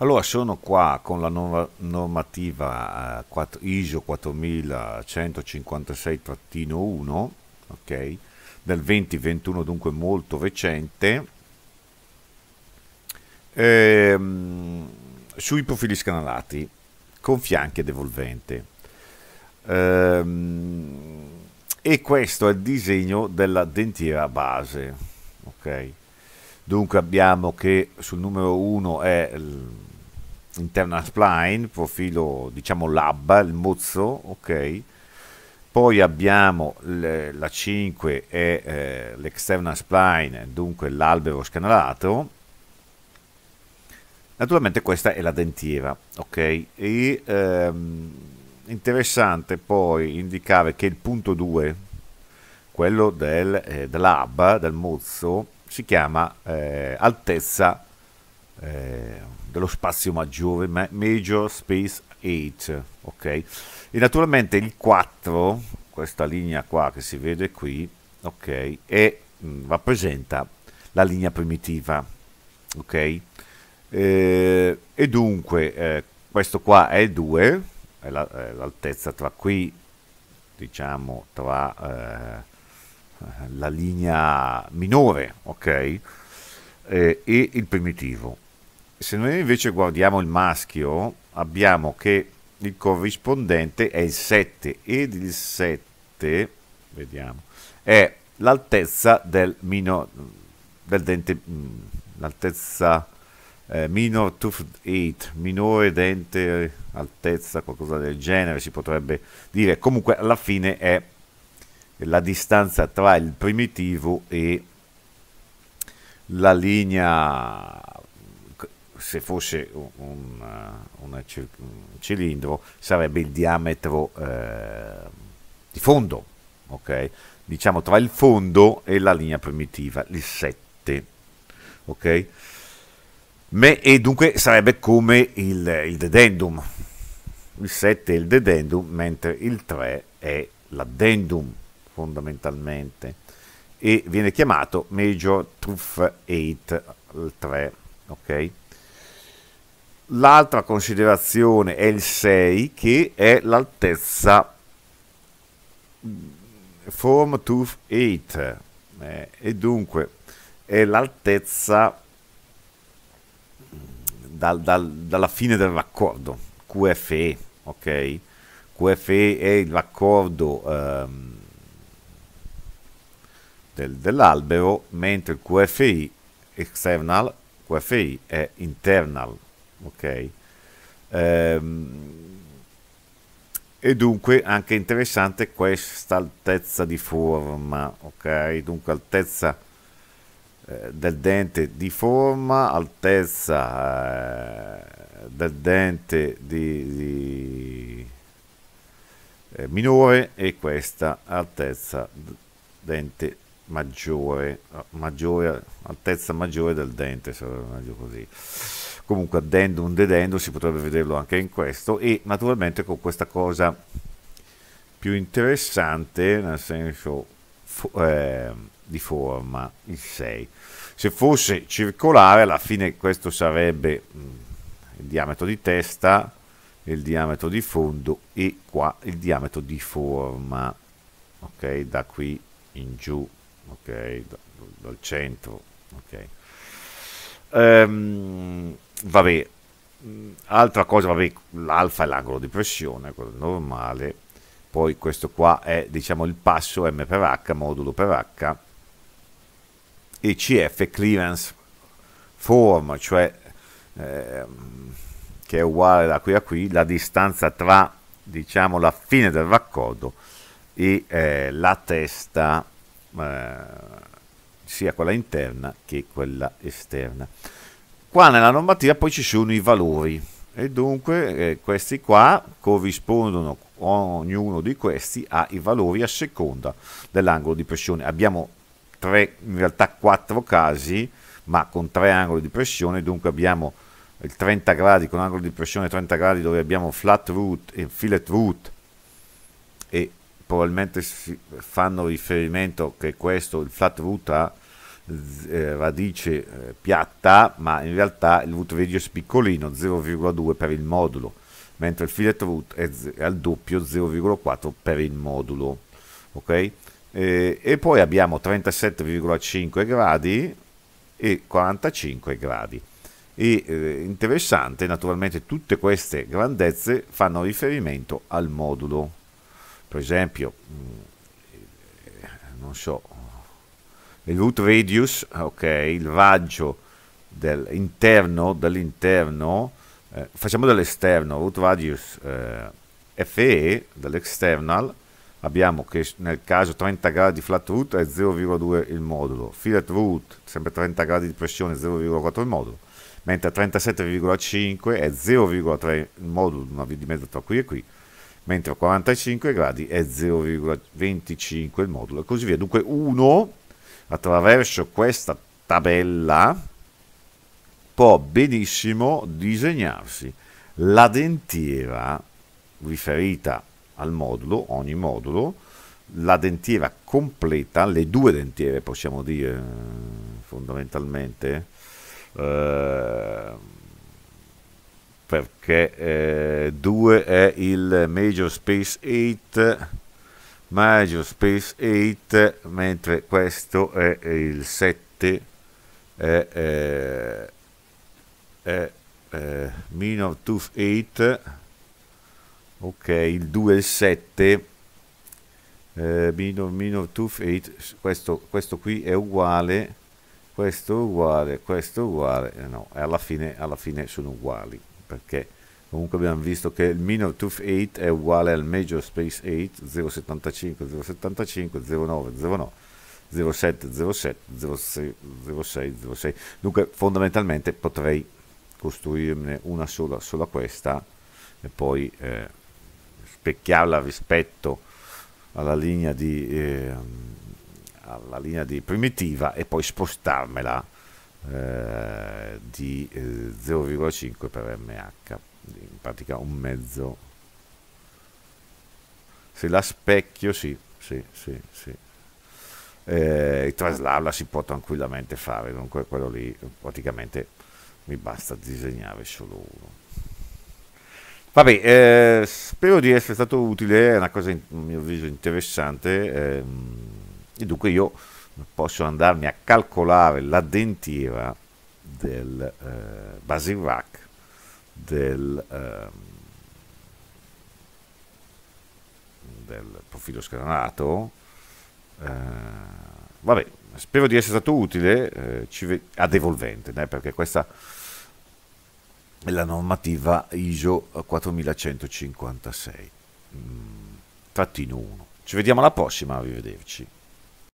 Allora sono qua con la normativa eh, ISO 4156-1 ok, del 2021 dunque molto recente ehm, sui profili scanalati con fianchi ed evolvente ehm, e questo è il disegno della dentiera base ok dunque abbiamo che sul numero 1 è il interna spline, profilo diciamo lab, il mozzo, ok. Poi abbiamo le, la 5 e eh, l'externa spline, dunque l'albero scanalato. Naturalmente questa è la dentiera, ok? E, ehm, interessante poi indicare che il punto 2, quello del, eh, dell'hub, del mozzo, si chiama eh, altezza eh, dello spazio maggiore, Major Space 8, ok? E naturalmente il 4, questa linea qua che si vede qui, ok, è, mh, mm, rappresenta la linea primitiva, ok? Eh, e dunque eh, questo qua è 2, è, la, è, eh, l'altezza tra qui, diciamo, tra eh, la linea minore, ok? Eh, e il primitivo se noi invece guardiamo il maschio, abbiamo che il corrispondente è il 7 ed il 7 vediamo, è l'altezza del minor del dente mm, l'altezza eh, minor tooth 8 minore dente altezza qualcosa del genere si potrebbe dire comunque alla fine è la distanza tra il primitivo e la linea se fosse un, eh, un, un, cilindro sarebbe il diametro eh, di fondo, ok? Diciamo tra il fondo e la linea primitiva, il 7, ok? Me, e dunque sarebbe come il, il dedendum, il 7 è il dedendum, mentre il 3 è l'addendum fondamentalmente e viene chiamato Major Truth 8 3, ok? L'altra considerazione è il 6 che è l'altezza form to 8 eh, e dunque è l'altezza dal, dal, dalla fine del raccordo QFE, ok? QFE è il raccordo ehm, del, dell'albero, mentre il QFI external, QFI è internal, ok? Ehm, e dunque anche interessante questa altezza di forma, ok? Dunque altezza eh, del dente di forma, altezza eh, del dente di, di eh, minore e questa altezza dente maggiore, eh, maggiore altezza maggiore del dente, se lo meglio così comunque addendo un dedendo si potrebbe vederlo anche in questo e naturalmente con questa cosa più interessante nel senso fo eh, di forma il 6 se fosse circolare alla fine questo sarebbe mh, mm, il diametro di testa il diametro di fondo e qua il diametro di forma ok da qui in giù ok da, dal centro ok um, vabbè, mm, altra cosa, vabbè, l'alfa è l'angolo di pressione, quello normale, poi questo qua è diciamo il passo M per H, modulo per H, e CF clearance form, cioè eh, che è uguale da qui a qui, la distanza tra diciamo la fine del raccordo e eh, la testa eh, sia quella interna che quella esterna. Qua nella normativa poi ci sono i valori e dunque eh, questi qua corrispondono ognuno di questi ai valori a seconda dell'angolo di pressione. Abbiamo tre, in realtà quattro casi, ma con tre angoli di pressione, dunque abbiamo il 30 gradi con angolo di pressione 30 gradi dove abbiamo flat root e fillet root e probabilmente fanno riferimento che questo il flat root ha eh, radice eh, piatta, ma in realtà il root radius è piccolino, 0,2 per il modulo, mentre il fillet root è al doppio 0,4 per il modulo. Ok? E, eh, e poi abbiamo 37,5 gradi e 45 gradi. E eh, interessante, naturalmente tutte queste grandezze fanno riferimento al modulo. Per esempio, mm, non so, il root radius, ah, ok, il raggio dell'interno, dall'interno, eh, facciamo dall'esterno, root radius eh, FE, dall'external, abbiamo che nel caso 30 gradi di flat root è 0,2 il modulo, fillet root, sempre 30 gradi di pressione, 0,4 il modulo, mentre 37,5 è 0,3 il modulo, una via di mezzo tra qui e qui, mentre 45 gradi è 0,25 il modulo e così via. Dunque 1 attraverso questa tabella può benissimo disegnarsi la dentiera riferita al modulo, ogni modulo, la dentiera completa, le due dentiere possiamo dire fondamentalmente, eh, perché 2 eh, è il Major Space 8 Mario Space 8 mentre questo è il 7 è, è, è, è Min of Tooth 8 ok il 2 e il 7 eh, Min of, Tooth 8 questo, questo qui è uguale questo è uguale questo è uguale no alla fine, alla fine sono uguali perché comunque abbiamo visto che il minor tooth 8 è uguale al major space 8 075 075 09 09 07 07 06 06 06 dunque fondamentalmente potrei costruirne una sola sola questa e poi eh, specchiarla rispetto alla linea di eh, alla linea di primitiva e poi spostarmela eh, di 0,5 eh, per mh in pratica un mezzo se la specchio sì sì sì sì eh, traslarla si può tranquillamente fare dunque quello lì praticamente mi basta disegnare solo uno vabbè eh, spero di essere stato utile è una cosa a mio avviso interessante eh, e dunque io posso andarmi a calcolare la dentiera del eh, Basil Rack del, ehm, del profilo scanalato. Eh, vabbè, spero di essere stato utile eh, a devolvente, né? Eh, perché questa è la normativa ISO 4156-1. Mm, ci vediamo alla prossima, arrivederci.